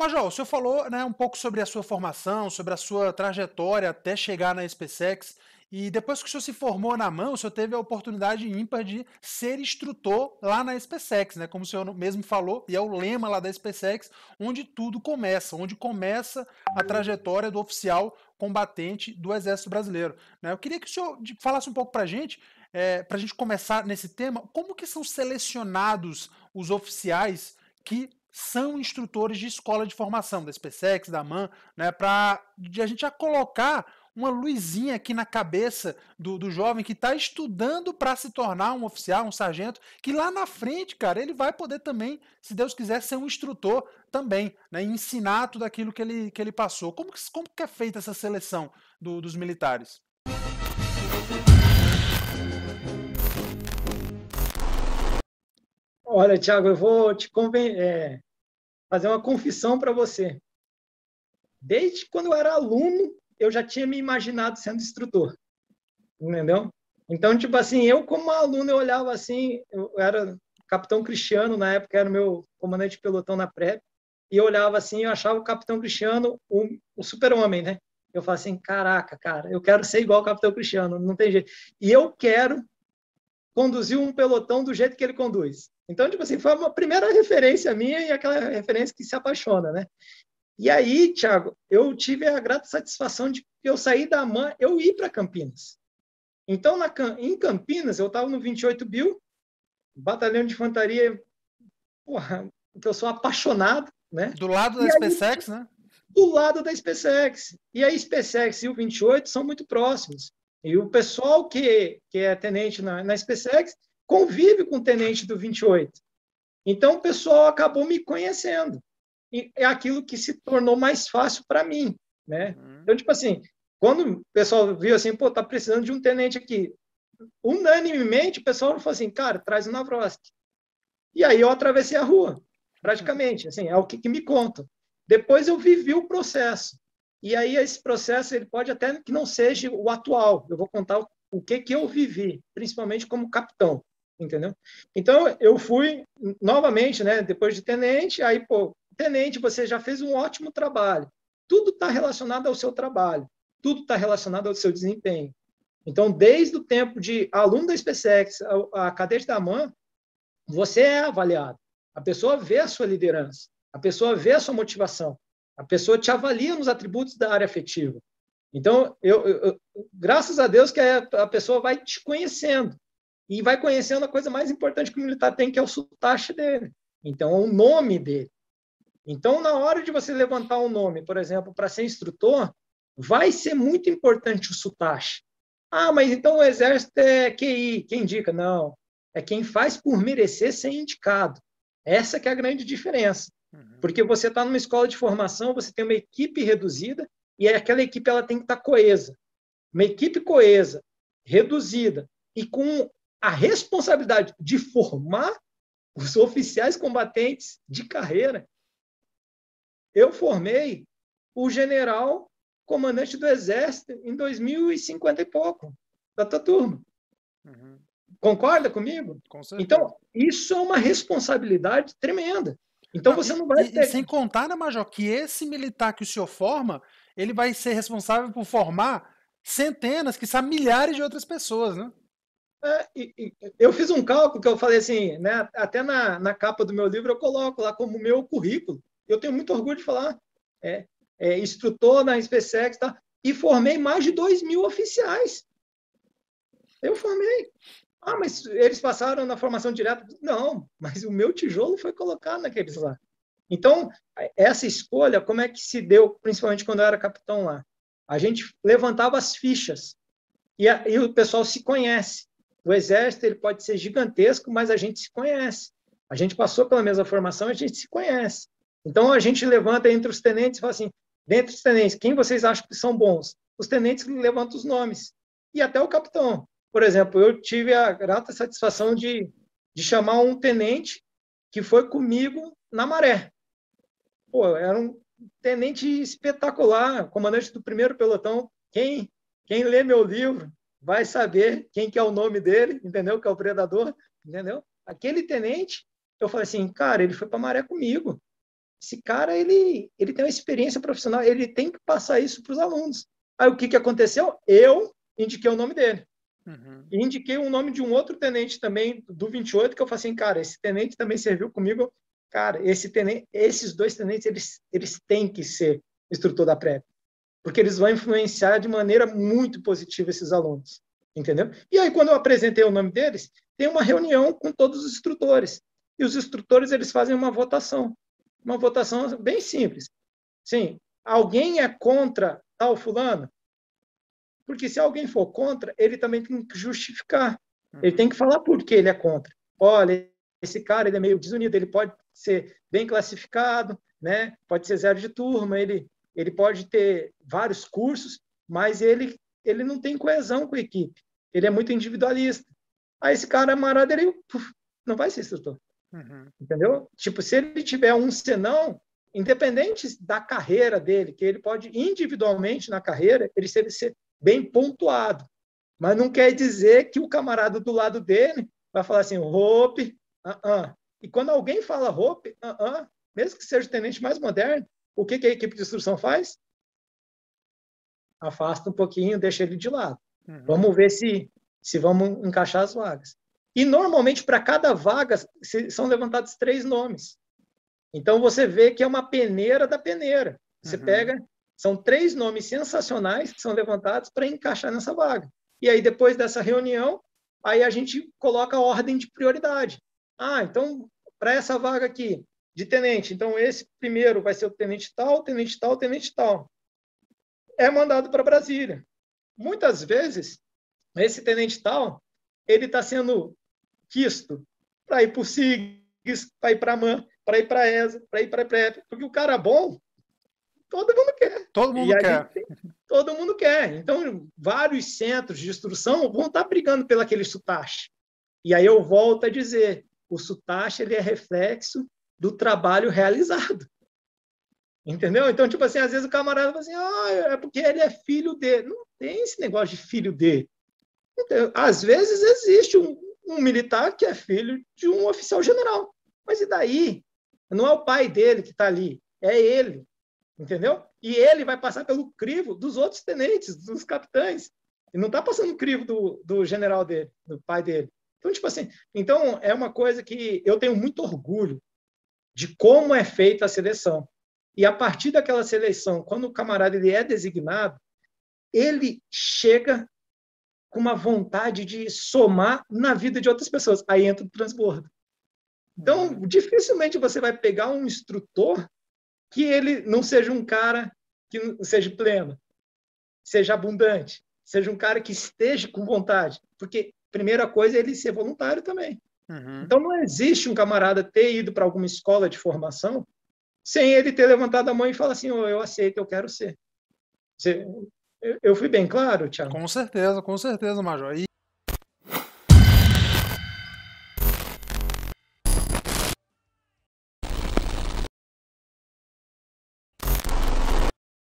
Major, o senhor falou né, um pouco sobre a sua formação, sobre a sua trajetória até chegar na SpaceX. E depois que o senhor se formou na mão, o senhor teve a oportunidade ímpar de ser instrutor lá na SpaceX, né? Como o senhor mesmo falou, e é o lema lá da SpaceX, onde tudo começa, onde começa a trajetória do oficial combatente do Exército Brasileiro. Né? Eu queria que o senhor falasse um pouco pra gente, é, a gente começar nesse tema, como que são selecionados os oficiais que são instrutores de escola de formação, da SpaceX, da MAN, né, para a gente já colocar uma luzinha aqui na cabeça do, do jovem que está estudando para se tornar um oficial, um sargento, que lá na frente, cara, ele vai poder também, se Deus quiser, ser um instrutor também, né, ensinar tudo aquilo que ele, que ele passou. Como que, como que é feita essa seleção do, dos militares? Olha, Tiago, eu vou te é, fazer uma confissão para você. Desde quando eu era aluno, eu já tinha me imaginado sendo instrutor, entendeu? Então, tipo assim, eu como aluno, eu olhava assim, eu era capitão Cristiano, na época era meu comandante de pelotão na pré, e eu olhava assim, eu achava o capitão Cristiano o, o super-homem, né? Eu falava assim, caraca, cara, eu quero ser igual ao capitão Cristiano, não tem jeito. E eu quero conduziu um pelotão do jeito que ele conduz. Então, tipo assim, foi uma primeira referência minha e aquela referência que se apaixona, né? E aí, Thiago, eu tive a grata satisfação de eu sair da AMAN, eu ir para Campinas. Então, na, em Campinas, eu estava no 28 Bill, batalhão de infantaria, porra, que eu sou apaixonado, né? Do lado da e SpaceX, aí, né? Do lado da SpaceX. E a SpaceX e o 28 são muito próximos. E o pessoal que, que é tenente na, na SpaceX convive com o tenente do 28. Então, o pessoal acabou me conhecendo. E é aquilo que se tornou mais fácil para mim, né? Uhum. Então, tipo assim, quando o pessoal viu assim, pô, tá precisando de um tenente aqui, unanimemente o pessoal falou assim, cara, traz o Navroski. E aí eu atravessei a rua, praticamente, assim, é o que, que me conta. Depois eu vivi o processo, e aí esse processo ele pode até que não seja o atual. Eu vou contar o que que eu vivi, principalmente como capitão, entendeu? Então eu fui novamente, né, depois de tenente, aí pô, tenente, você já fez um ótimo trabalho. Tudo está relacionado ao seu trabalho, tudo está relacionado ao seu desempenho. Então, desde o tempo de aluno da SpaceX, a, a cadete da AMAN, você é avaliado. A pessoa vê a sua liderança, a pessoa vê a sua motivação, a pessoa te avalia nos atributos da área afetiva. Então, eu, eu, graças a Deus que a, pessoa vai te conhecendo e vai conhecendo a coisa mais importante que o militar tem, que é o sotaque dele. Então, o nome dele. Então, na hora de você levantar um nome, por exemplo, para ser instrutor, vai ser muito importante o sotaque. Ah, mas então o exército é QI, quem indica? Não, é quem faz por merecer ser indicado. Essa que é a grande diferença. Uhum. Porque você está numa escola de formação, você tem uma equipe reduzida e aquela equipe ela tem que estar tá coesa. Uma equipe coesa, reduzida e com a responsabilidade de formar os oficiais combatentes de carreira. Eu formei o general comandante do Exército em 2050 e pouco, da tua turma. Uhum. Concorda comigo? Com então, isso é uma responsabilidade tremenda. Então não, você não vai e, ter... Sem contar, né, Major, que esse militar que o senhor forma, ele vai ser responsável por formar centenas, que são milhares de outras pessoas, né? É, e, e, eu fiz um cálculo que eu falei assim, né? Até na, na capa do meu livro eu coloco lá como meu currículo. Eu tenho muito orgulho de falar. É, é, instrutor na SpaceX tá? e formei mais de 2 mil oficiais. Eu formei. Ah, mas eles passaram na formação direta. Não, mas o meu tijolo foi colocado naqueles lá. Então, essa escolha, como é que se deu, principalmente quando eu era capitão lá? A gente levantava as fichas e, a, e o pessoal se conhece. O exército ele pode ser gigantesco, mas a gente se conhece. A gente passou pela mesma formação, a gente se conhece. Então, a gente levanta entre os tenentes e fala assim, dentre os tenentes, quem vocês acham que são bons? Os tenentes levantam os nomes. E até o capitão. Por exemplo, eu tive a grata satisfação de, de chamar um tenente que foi comigo na maré. Pô, era um tenente espetacular, comandante do primeiro pelotão. Quem, quem lê meu livro vai saber quem que é o nome dele, entendeu? Que é o predador, entendeu? Aquele tenente, eu falei assim, cara, ele foi para maré comigo. Esse cara, ele, ele tem uma experiência profissional, ele tem que passar isso para os alunos. Aí o que, que aconteceu? Eu indiquei o nome dele. Uhum. indiquei o nome de um outro tenente também, do 28, que eu falei assim, cara, esse tenente também serviu comigo. Cara, esse tenente, esses dois tenentes, eles, eles têm que ser instrutor da pré porque eles vão influenciar de maneira muito positiva esses alunos, entendeu? E aí, quando eu apresentei o nome deles, tem uma reunião com todos os instrutores, e os instrutores, eles fazem uma votação, uma votação bem simples. Sim, alguém é contra tal fulano? Porque se alguém for contra, ele também tem que justificar. Ele uhum. tem que falar por que ele é contra. Olha, esse cara ele é meio desunido, ele pode ser bem classificado, né? pode ser zero de turma, ele, ele pode ter vários cursos, mas ele, ele não tem coesão com a equipe. Ele é muito individualista. Aí esse cara amarado, ele puf, não vai ser instrutor. Uhum. Entendeu? Tipo, se ele tiver um senão, independente da carreira dele, que ele pode individualmente na carreira, ele ser, ser bem pontuado. Mas não quer dizer que o camarada do lado dele vai falar assim, Hope, uh -uh. E quando alguém fala Hope, uh mesmo que seja o tenente mais moderno, o que, que a equipe de instrução faz? Afasta um pouquinho, deixa ele de lado. Uhum. Vamos ver se, se vamos encaixar as vagas. E normalmente, para cada vaga, são levantados três nomes. Então você vê que é uma peneira da peneira. Você uhum. pega são três nomes sensacionais que são levantados para encaixar nessa vaga. E aí, depois dessa reunião, aí a gente coloca a ordem de prioridade. Ah, então, para essa vaga aqui, de tenente, então esse primeiro vai ser o tenente tal, tenente tal, tenente tal. É mandado para Brasília. Muitas vezes, esse tenente tal, ele está sendo quisto para ir para o SIGS, para ir para a MAN, para ir para a ESA, para ir para a PREP, porque o cara bom, todo mundo quer. Todo mundo e quer. Gente, todo mundo quer. Então, vários centros de instrução vão estar brigando pelo aquele sotaque. E aí eu volto a dizer, o sotaque ele é reflexo do trabalho realizado. Entendeu? Então, tipo assim, às vezes o camarada fala assim, ah, é porque ele é filho de... Não tem esse negócio de filho de. às vezes existe um, um militar que é filho de um oficial general. Mas e daí? Não é o pai dele que está ali, é ele entendeu? E ele vai passar pelo crivo dos outros tenentes, dos capitães. E não está passando o crivo do, do general dele, do pai dele. Então, tipo assim, então é uma coisa que eu tenho muito orgulho de como é feita a seleção. E a partir daquela seleção, quando o camarada ele é designado, ele chega com uma vontade de somar na vida de outras pessoas. Aí entra o transbordo. Então, dificilmente você vai pegar um instrutor que ele não seja um cara que seja pleno, seja abundante, seja um cara que esteja com vontade. Porque, primeira coisa, é ele ser voluntário também. Uhum. Então, não existe um camarada ter ido para alguma escola de formação sem ele ter levantado a mão e falar assim: oh, eu aceito, eu quero ser. eu fui bem claro, Tiago? Com certeza, com certeza, Major. E